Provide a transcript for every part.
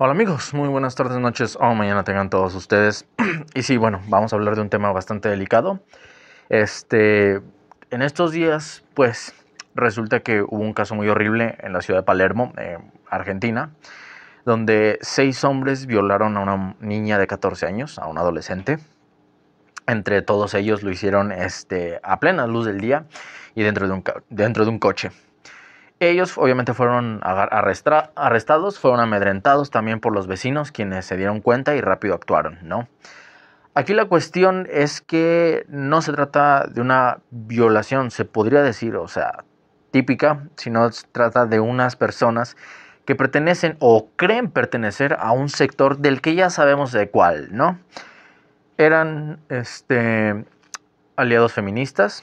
Hola amigos, muy buenas tardes, noches o mañana tengan todos ustedes. y sí, bueno, vamos a hablar de un tema bastante delicado. Este, en estos días, pues resulta que hubo un caso muy horrible en la ciudad de Palermo, eh, Argentina, donde seis hombres violaron a una niña de 14 años, a un adolescente. Entre todos ellos lo hicieron este, a plena luz del día y dentro de un, dentro de un coche. Ellos obviamente fueron arrestados, fueron amedrentados también por los vecinos, quienes se dieron cuenta y rápido actuaron, ¿no? Aquí la cuestión es que no se trata de una violación, se podría decir, o sea, típica, sino se trata de unas personas que pertenecen o creen pertenecer a un sector del que ya sabemos de cuál, ¿no? Eran este, aliados feministas,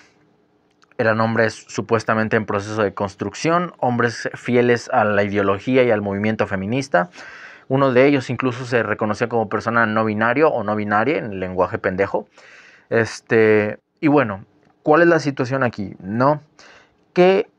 eran hombres supuestamente en proceso de construcción, hombres fieles a la ideología y al movimiento feminista. Uno de ellos incluso se reconocía como persona no binario o no binaria en lenguaje pendejo. Este, y bueno, ¿cuál es la situación aquí? No, que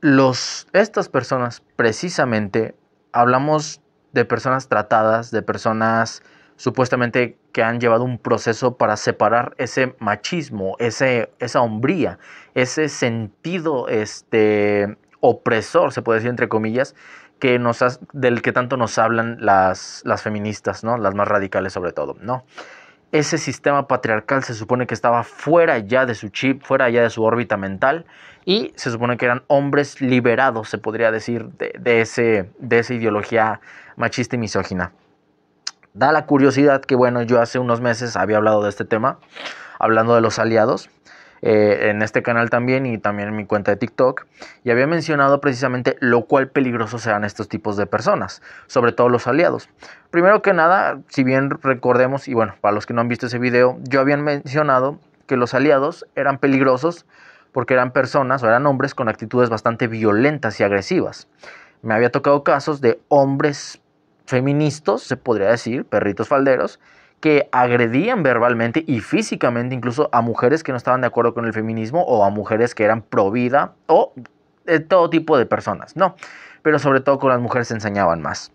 los, estas personas precisamente, hablamos de personas tratadas, de personas supuestamente que han llevado un proceso para separar ese machismo, ese, esa hombría, ese sentido este, opresor, se puede decir entre comillas, que nos del que tanto nos hablan las, las feministas, ¿no? las más radicales sobre todo. ¿no? Ese sistema patriarcal se supone que estaba fuera ya de su chip, fuera ya de su órbita mental, y se supone que eran hombres liberados, se podría decir, de, de, ese, de esa ideología machista y misógina da la curiosidad que, bueno, yo hace unos meses había hablado de este tema, hablando de los aliados, eh, en este canal también y también en mi cuenta de TikTok, y había mencionado precisamente lo cual peligrosos sean estos tipos de personas, sobre todo los aliados. Primero que nada, si bien recordemos, y bueno, para los que no han visto ese video, yo había mencionado que los aliados eran peligrosos porque eran personas o eran hombres con actitudes bastante violentas y agresivas. Me había tocado casos de hombres feministas, se podría decir, perritos falderos, que agredían verbalmente y físicamente incluso a mujeres que no estaban de acuerdo con el feminismo o a mujeres que eran pro vida o todo tipo de personas, ¿no? Pero sobre todo con las mujeres se enseñaban más.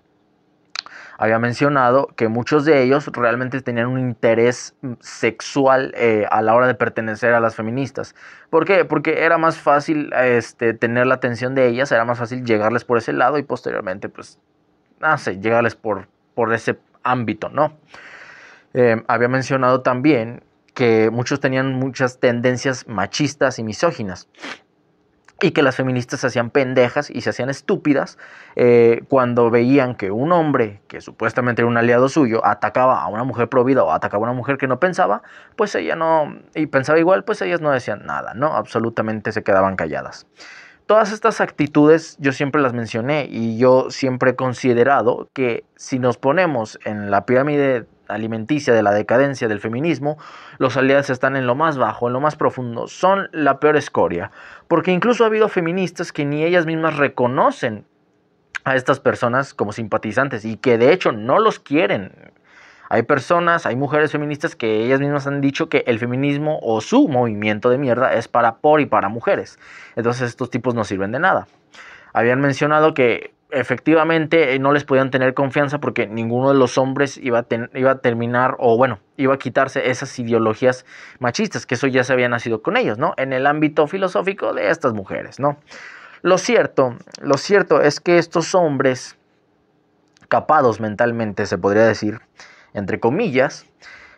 Había mencionado que muchos de ellos realmente tenían un interés mm, sexual eh, a la hora de pertenecer a las feministas. ¿Por qué? Porque era más fácil este, tener la atención de ellas, era más fácil llegarles por ese lado y posteriormente pues no ah, llegarles por, por ese ámbito, ¿no? Eh, había mencionado también que muchos tenían muchas tendencias machistas y misóginas y que las feministas se hacían pendejas y se hacían estúpidas eh, cuando veían que un hombre que supuestamente era un aliado suyo atacaba a una mujer prohibida o atacaba a una mujer que no pensaba, pues ella no, y pensaba igual, pues ellas no decían nada, ¿no? Absolutamente se quedaban calladas. Todas estas actitudes yo siempre las mencioné y yo siempre he considerado que si nos ponemos en la pirámide alimenticia de la decadencia del feminismo, los aliados están en lo más bajo, en lo más profundo, son la peor escoria, porque incluso ha habido feministas que ni ellas mismas reconocen a estas personas como simpatizantes y que de hecho no los quieren hay personas, hay mujeres feministas que ellas mismas han dicho que el feminismo o su movimiento de mierda es para por y para mujeres. Entonces estos tipos no sirven de nada. Habían mencionado que efectivamente eh, no les podían tener confianza porque ninguno de los hombres iba a, iba a terminar o bueno, iba a quitarse esas ideologías machistas, que eso ya se había nacido con ellos, ¿no? En el ámbito filosófico de estas mujeres, ¿no? Lo cierto, lo cierto es que estos hombres capados mentalmente, se podría decir, entre comillas,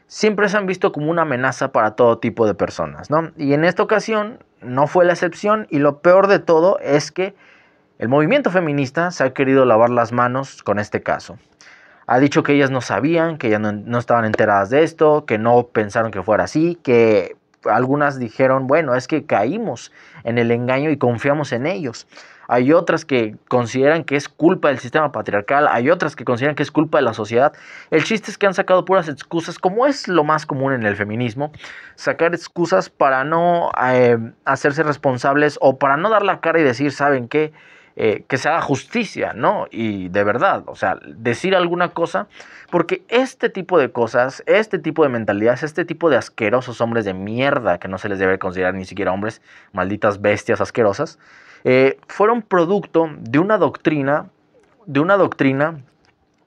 siempre se han visto como una amenaza para todo tipo de personas, ¿no? Y en esta ocasión no fue la excepción y lo peor de todo es que el movimiento feminista se ha querido lavar las manos con este caso. Ha dicho que ellas no sabían, que ellas no, no estaban enteradas de esto, que no pensaron que fuera así, que algunas dijeron, bueno, es que caímos en el engaño y confiamos en ellos hay otras que consideran que es culpa del sistema patriarcal, hay otras que consideran que es culpa de la sociedad. El chiste es que han sacado puras excusas, como es lo más común en el feminismo, sacar excusas para no eh, hacerse responsables o para no dar la cara y decir, ¿saben qué? Eh, que se haga justicia, ¿no? Y de verdad, o sea, decir alguna cosa, porque este tipo de cosas, este tipo de mentalidades, este tipo de asquerosos hombres de mierda, que no se les debe considerar ni siquiera hombres, malditas bestias asquerosas, eh, fueron producto de una doctrina, de una doctrina,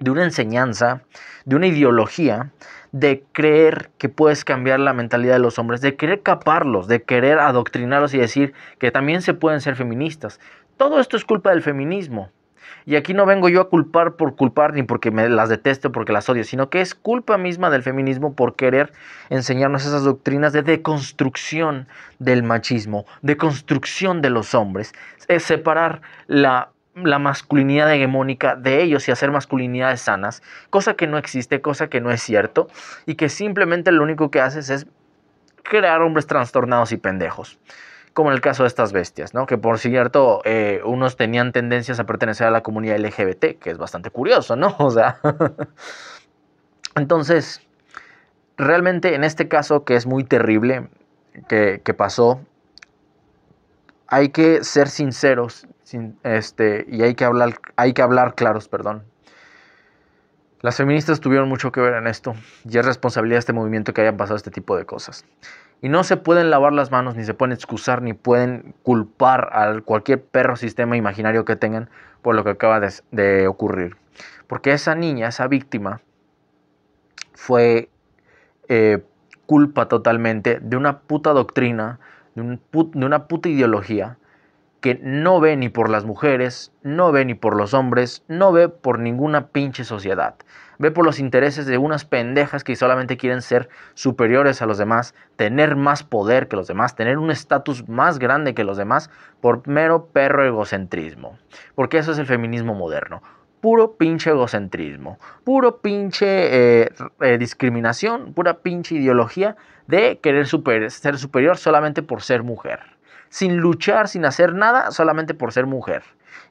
de una enseñanza, de una ideología, de creer que puedes cambiar la mentalidad de los hombres, de querer caparlos, de querer adoctrinarlos y decir que también se pueden ser feministas. Todo esto es culpa del feminismo. Y aquí no vengo yo a culpar por culpar ni porque me las detesto, porque las odio, sino que es culpa misma del feminismo por querer enseñarnos esas doctrinas de deconstrucción del machismo, deconstrucción de los hombres, es separar la la masculinidad hegemónica de ellos y hacer masculinidades sanas, cosa que no existe, cosa que no es cierto, y que simplemente lo único que haces es crear hombres trastornados y pendejos como en el caso de estas bestias, ¿no? Que por cierto, eh, unos tenían tendencias a pertenecer a la comunidad LGBT, que es bastante curioso, ¿no? O sea, entonces, realmente en este caso que es muy terrible, que, pasó, hay que ser sinceros este, y hay que, hablar, hay que hablar claros, perdón. Las feministas tuvieron mucho que ver en esto y es responsabilidad de este movimiento que hayan pasado este tipo de cosas. Y no se pueden lavar las manos, ni se pueden excusar, ni pueden culpar al cualquier perro sistema imaginario que tengan por lo que acaba de, ocurrir. Porque esa niña, esa víctima, fue eh, culpa totalmente de una puta doctrina, de, de una puta ideología que no ve ni por las mujeres, no ve ni por los hombres, no ve por ninguna pinche sociedad ve por los intereses de unas pendejas que solamente quieren ser superiores a los demás, tener más poder que los demás, tener un estatus más grande que los demás por mero perro egocentrismo. Porque eso es el feminismo moderno. Puro pinche egocentrismo, puro pinche eh, eh, discriminación, pura pinche ideología de querer ser superior solamente por ser mujer. Sin luchar, sin hacer nada, solamente por ser mujer.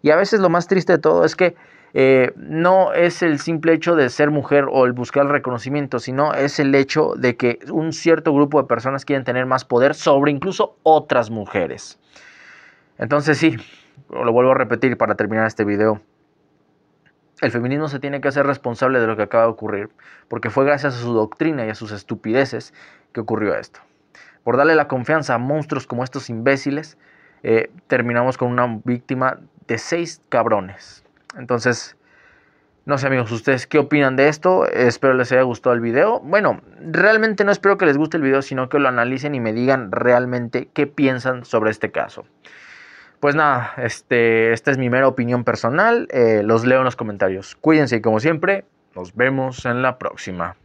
Y a veces lo más triste de todo es que eh, no es el simple hecho de ser mujer o el buscar el reconocimiento, sino es el hecho de que un cierto grupo de personas quieren tener más poder sobre incluso otras mujeres. Entonces sí, lo vuelvo a repetir para terminar este video. El feminismo se tiene que hacer responsable de lo que acaba de ocurrir, porque fue gracias a su doctrina y a sus estupideces que ocurrió esto. Por darle la confianza a monstruos como estos imbéciles, eh, terminamos con una víctima de seis cabrones. Entonces, no sé amigos, ¿ustedes qué opinan de esto? Espero les haya gustado el video. Bueno, realmente no espero que les guste el video, sino que lo analicen y me digan realmente qué piensan sobre este caso. Pues nada, este, esta es mi mera opinión personal. Eh, los leo en los comentarios. Cuídense y como siempre, nos vemos en la próxima.